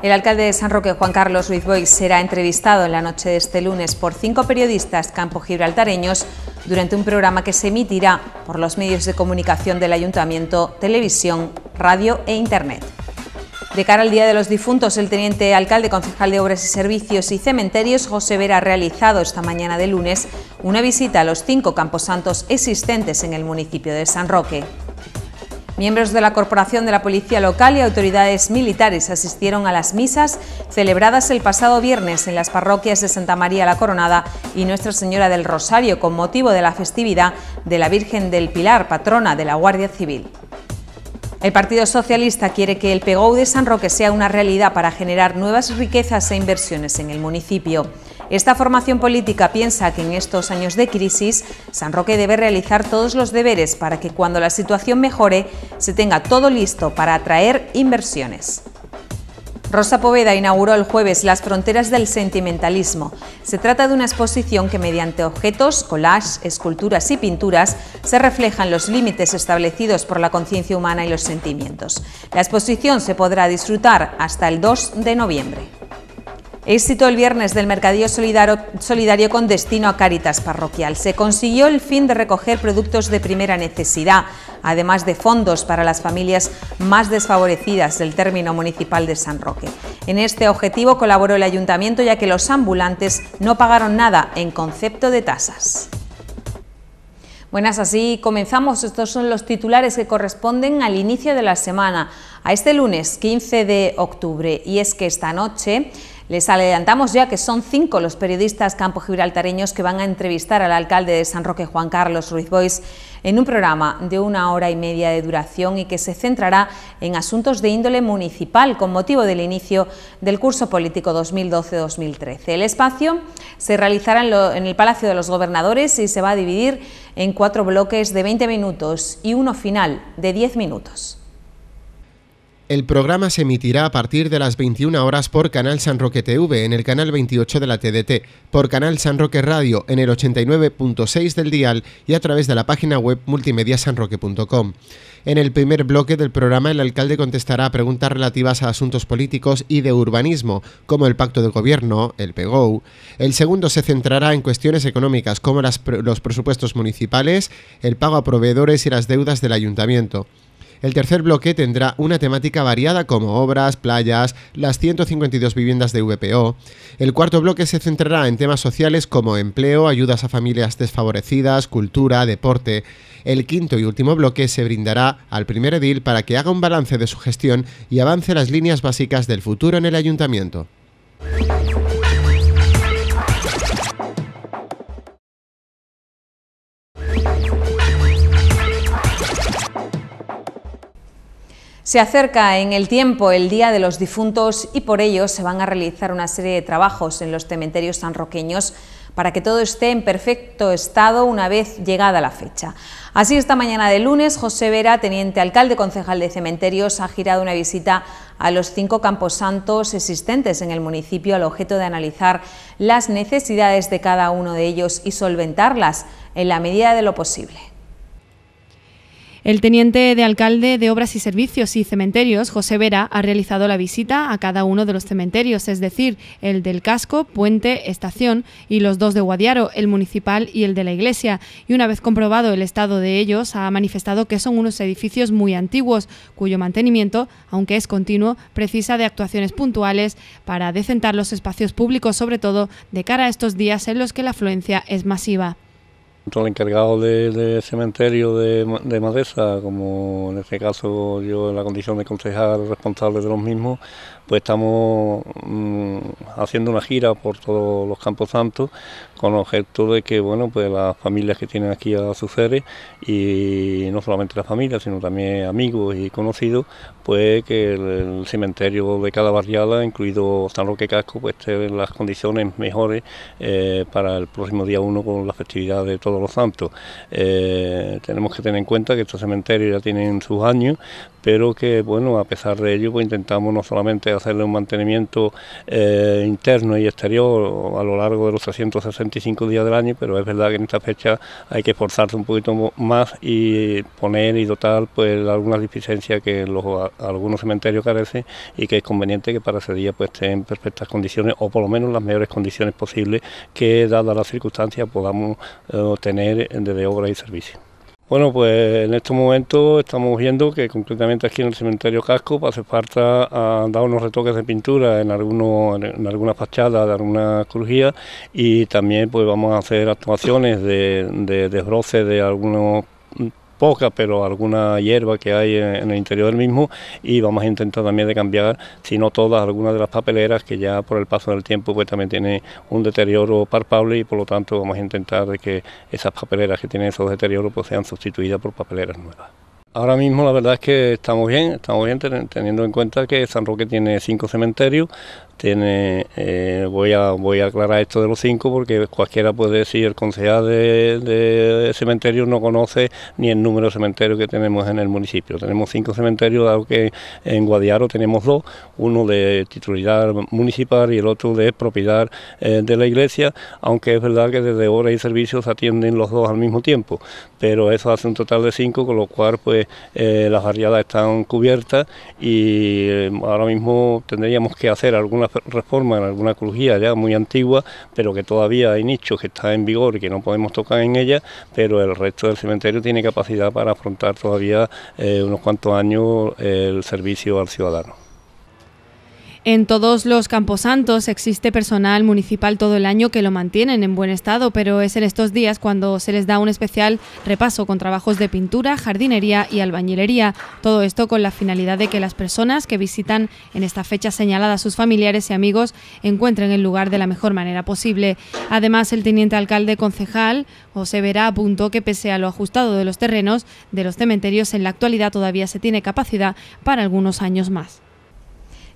El alcalde de San Roque, Juan Carlos Ruiz Boix, será entrevistado en la noche de este lunes por cinco periodistas campo gibraltareños durante un programa que se emitirá por los medios de comunicación del Ayuntamiento, televisión, radio e Internet. De cara al Día de los Difuntos, el teniente alcalde, concejal de Obras y Servicios y Cementerios, José Vera, ha realizado esta mañana de lunes una visita a los cinco camposantos existentes en el municipio de San Roque. Miembros de la Corporación de la Policía Local y autoridades militares asistieron a las misas celebradas el pasado viernes en las parroquias de Santa María la Coronada y Nuestra Señora del Rosario con motivo de la festividad de la Virgen del Pilar, patrona de la Guardia Civil. El Partido Socialista quiere que el PEGOU de San Roque sea una realidad para generar nuevas riquezas e inversiones en el municipio. Esta formación política piensa que en estos años de crisis, San Roque debe realizar todos los deberes para que cuando la situación mejore, se tenga todo listo para atraer inversiones. Rosa Poveda inauguró el jueves Las fronteras del sentimentalismo. Se trata de una exposición que mediante objetos, collages, esculturas y pinturas se reflejan los límites establecidos por la conciencia humana y los sentimientos. La exposición se podrá disfrutar hasta el 2 de noviembre. Éxito el viernes del mercadillo solidario, solidario con destino a Cáritas Parroquial. Se consiguió el fin de recoger productos de primera necesidad, además de fondos para las familias más desfavorecidas del término municipal de San Roque. En este objetivo colaboró el ayuntamiento ya que los ambulantes no pagaron nada en concepto de tasas. Buenas, así comenzamos. Estos son los titulares que corresponden al inicio de la semana, a este lunes 15 de octubre. Y es que esta noche les adelantamos ya que son cinco los periodistas campo gibraltareños que van a entrevistar al alcalde de San Roque, Juan Carlos Ruiz Bois, en un programa de una hora y media de duración y que se centrará en asuntos de índole municipal con motivo del inicio del curso político 2012-2013. El espacio se realizará en, en el Palacio de los Gobernadores y se va a dividir en cuatro bloques de 20 minutos y uno final de 10 minutos. El programa se emitirá a partir de las 21 horas por Canal San Roque TV en el canal 28 de la TDT, por Canal San Roque Radio en el 89.6 del dial y a través de la página web multimediasanroque.com. En el primer bloque del programa el alcalde contestará preguntas relativas a asuntos políticos y de urbanismo, como el pacto de gobierno, el PGOU. El segundo se centrará en cuestiones económicas como los presupuestos municipales, el pago a proveedores y las deudas del ayuntamiento. El tercer bloque tendrá una temática variada como obras, playas, las 152 viviendas de VPO. El cuarto bloque se centrará en temas sociales como empleo, ayudas a familias desfavorecidas, cultura, deporte. El quinto y último bloque se brindará al primer edil para que haga un balance de su gestión y avance las líneas básicas del futuro en el ayuntamiento. Se acerca en el tiempo el Día de los Difuntos y por ello se van a realizar una serie de trabajos en los cementerios sanroqueños para que todo esté en perfecto estado una vez llegada la fecha. Así esta mañana de lunes, José Vera, teniente alcalde concejal de cementerios, ha girado una visita a los cinco camposantos existentes en el municipio al objeto de analizar las necesidades de cada uno de ellos y solventarlas en la medida de lo posible. El teniente de alcalde de Obras y Servicios y Cementerios, José Vera, ha realizado la visita a cada uno de los cementerios, es decir, el del Casco, Puente, Estación y los dos de Guadiaro, el municipal y el de la Iglesia, y una vez comprobado el estado de ellos, ha manifestado que son unos edificios muy antiguos, cuyo mantenimiento, aunque es continuo, precisa de actuaciones puntuales para decentar los espacios públicos, sobre todo de cara a estos días en los que la afluencia es masiva tanto el encargado del de cementerio de, de Madesa, como en este caso yo en la condición de concejal responsable de los mismos, pues estamos mm, haciendo una gira por todos los campos santos con objeto de que bueno pues las familias que tienen aquí a sus seres y no solamente las familias sino también amigos y conocidos pues que el, cementerio de cada barriada incluido San Roque Casco pues esté en las condiciones mejores eh, para el próximo día 1 con la festividad de todos los santos eh, tenemos que tener en cuenta que estos cementerios ya tienen sus años pero que bueno a pesar de ello pues intentamos no solamente hacerle un mantenimiento eh, interno y exterior a lo largo de los 365 días del año, pero es verdad que en esta fecha hay que esforzarse un poquito más y poner y dotar pues algunas deficiencias que los, algunos cementerios carecen y que es conveniente que para ese día pues esté en perfectas condiciones o por lo menos las mejores condiciones posibles que dadas las circunstancias podamos eh, obtener tener desde obra y servicio. Bueno, pues en estos momentos estamos viendo que concretamente aquí en el cementerio Casco pues, hace falta dado ah, dar unos retoques de pintura en, algunos, en algunas fachadas de alguna crujía y también pues vamos a hacer actuaciones de, de desbroce de algunos poca, pero alguna hierba que hay en el interior del mismo y vamos a intentar también de cambiar, si no todas, algunas de las papeleras que ya por el paso del tiempo pues también tiene un deterioro palpable y por lo tanto vamos a intentar de que esas papeleras que tienen esos deterioros pues sean sustituidas por papeleras nuevas. Ahora mismo la verdad es que estamos bien, estamos bien teniendo en cuenta que San Roque tiene cinco cementerios, tiene eh, voy a voy a aclarar esto de los cinco porque cualquiera puede decir el concejal de, cementerios no conoce ni el número de cementerios que tenemos en el municipio tenemos cinco cementerios dado que en Guadiaro tenemos dos uno de titularidad municipal y el otro de propiedad eh, de la iglesia aunque es verdad que desde horas y servicios atienden los dos al mismo tiempo pero eso hace un total de cinco con lo cual pues eh, las barriadas están cubiertas y ahora mismo tendríamos que hacer algunas reforma en alguna crujía ya muy antigua, pero que todavía hay nichos que están en vigor y que no podemos tocar en ella, pero el resto del cementerio tiene capacidad para afrontar todavía eh, unos cuantos años el servicio al ciudadano. En todos los camposantos existe personal municipal todo el año que lo mantienen en buen estado, pero es en estos días cuando se les da un especial repaso con trabajos de pintura, jardinería y albañilería. Todo esto con la finalidad de que las personas que visitan en esta fecha señalada a sus familiares y amigos encuentren el lugar de la mejor manera posible. Además, el teniente alcalde concejal, José Vera, apuntó que pese a lo ajustado de los terrenos de los cementerios, en la actualidad todavía se tiene capacidad para algunos años más.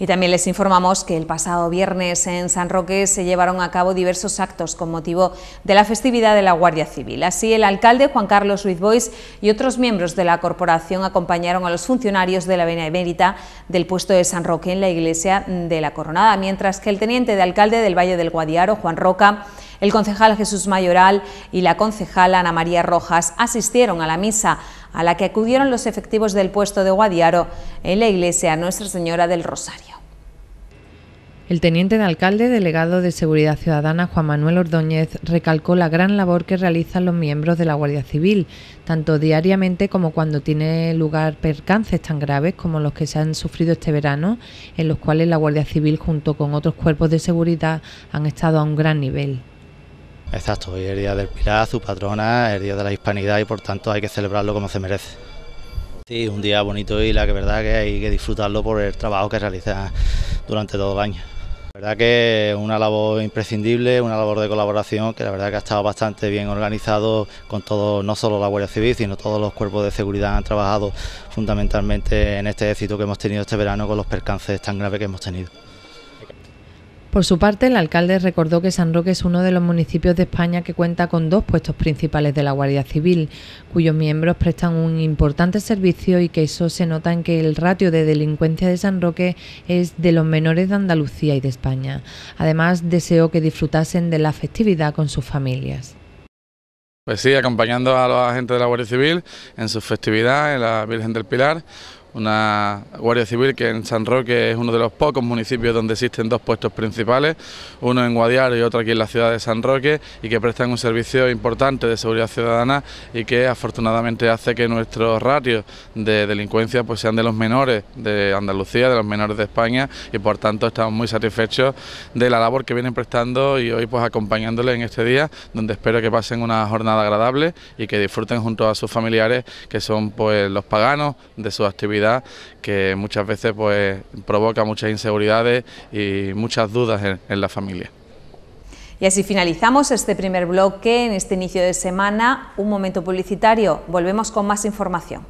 Y también les informamos que el pasado viernes en San Roque se llevaron a cabo diversos actos con motivo de la festividad de la Guardia Civil. Así, el alcalde Juan Carlos Ruiz Bois y otros miembros de la corporación acompañaron a los funcionarios de la Benemérita del puesto de San Roque en la iglesia de la Coronada, mientras que el teniente de alcalde del Valle del Guadiaro, Juan Roca, el concejal Jesús Mayoral y la concejal Ana María Rojas asistieron a la misa a la que acudieron los efectivos del puesto de Guadiaro en la iglesia Nuestra Señora del Rosario. El teniente de alcalde, delegado de Seguridad Ciudadana, Juan Manuel Ordóñez, recalcó la gran labor que realizan los miembros de la Guardia Civil, tanto diariamente como cuando tiene lugar percances tan graves como los que se han sufrido este verano, en los cuales la Guardia Civil, junto con otros cuerpos de seguridad, han estado a un gran nivel. Exacto, hoy es el Día del Pilar, su patrona, el Día de la Hispanidad y por tanto hay que celebrarlo como se merece. Sí, un día bonito y la que verdad que hay que disfrutarlo por el trabajo que realiza durante todo el año. La verdad que es una labor imprescindible, una labor de colaboración que la verdad que ha estado bastante bien organizado con todo, no solo la Guardia Civil, sino todos los cuerpos de seguridad han trabajado fundamentalmente en este éxito que hemos tenido este verano con los percances tan graves que hemos tenido. Por su parte, el alcalde recordó que San Roque es uno de los municipios de España que cuenta con dos puestos principales de la Guardia Civil, cuyos miembros prestan un importante servicio y que eso se nota en que el ratio de delincuencia de San Roque es de los menores de Andalucía y de España. Además, deseó que disfrutasen de la festividad con sus familias. Pues sí, acompañando a los agentes de la Guardia Civil en su festividad en la Virgen del Pilar, una Guardia Civil que en San Roque es uno de los pocos municipios donde existen dos puestos principales, uno en Guadiaro y otro aquí en la ciudad de San Roque, y que prestan un servicio importante de seguridad ciudadana y que afortunadamente hace que nuestros ratios de delincuencia pues sean de los menores de Andalucía, de los menores de España, y por tanto estamos muy satisfechos de la labor que vienen prestando y hoy pues acompañándoles en este día, donde espero que pasen una jornada agradable y que disfruten junto a sus familiares que son pues los paganos de su actividad que muchas veces pues, provoca muchas inseguridades y muchas dudas en la familia. Y así finalizamos este primer bloque en este inicio de semana. Un momento publicitario. Volvemos con más información.